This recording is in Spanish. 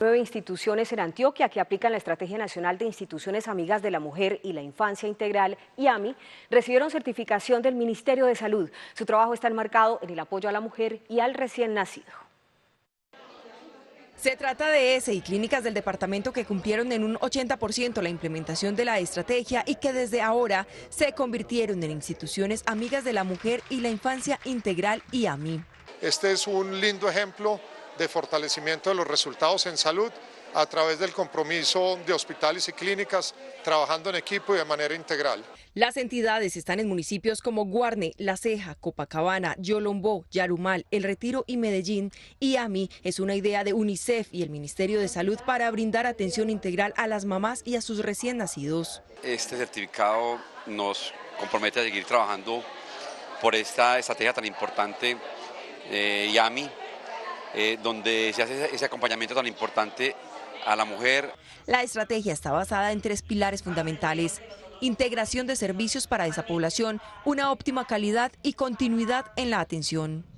Nueve instituciones en Antioquia que aplican la Estrategia Nacional de Instituciones Amigas de la Mujer y la Infancia Integral, IAMI, recibieron certificación del Ministerio de Salud. Su trabajo está enmarcado en el apoyo a la mujer y al recién nacido. Se trata de ESE y clínicas del departamento que cumplieron en un 80% la implementación de la estrategia y que desde ahora se convirtieron en instituciones amigas de la mujer y la infancia integral IAMI. Este es un lindo ejemplo de fortalecimiento de los resultados en salud a través del compromiso de hospitales y clínicas, trabajando en equipo y de manera integral. Las entidades están en municipios como Guarne, La Ceja, Copacabana, Yolombó, Yarumal, El Retiro y Medellín. Y es una idea de UNICEF y el Ministerio de Salud para brindar atención integral a las mamás y a sus recién nacidos. Este certificado nos compromete a seguir trabajando por esta estrategia tan importante eh, YAMI eh, donde se hace ese acompañamiento tan importante a la mujer. La estrategia está basada en tres pilares fundamentales. Integración de servicios para esa población, una óptima calidad y continuidad en la atención.